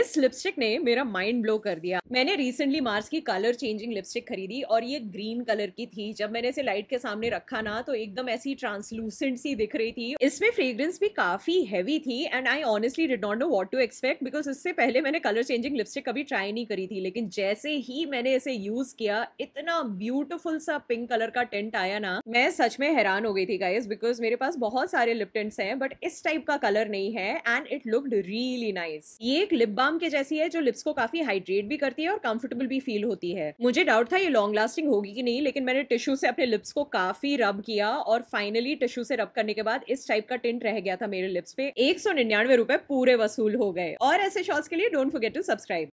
इस लिपस्टिक ने मेरा माइंड ब्लो कर दिया मैंने रिसेंटली मार्स की कलर चेंजिंग लिपस्टिक खरीदी और ये ग्रीन कलर की थी जब मैंने इसे लाइट के सामने रखा ना तो एकदम ऐसी ट्रांसलूसेंट सी दिख रही थी इसमें फ्रेग्रेंस भी काफी हैवी थी and I honestly did not know what to expect because इससे पहले मैंने कलर चेंजिंग लिपस्टिक कभी ट्राई नहीं करी थी लेकिन जैसे ही मैंने इसे यूज किया इतना ब्यूटिफुल सा पिंक कलर का टेंट आया ना मैं सच में हैरान हो गई थी गाइज बिकॉज मेरे पास बहुत सारे लिप टेंट्स हैं बट इस टाइप का कलर नहीं है and it looked really nice ये एक लिप बाम के जैसी है जो लिप्स को काफी हाइड्रेट भी करती है और कंफर्टेबल भी फील होती है मुझे डाउट था ये लॉन्ग लास्टिंग होगी कि नहीं लेकिन मैंने टिश्यू से अपने लिप्स को काफी रब किया और फाइनली टिश्यू से रब करने के बाद इस टाइप का टिंट रह गया था मेरे लिप्स पे एक सौ निन्यानवे पूरे वसूल हो गए और ऐसे शॉर्ट्स के लिए डोंट फॉरगेट टू सब्सक्राइब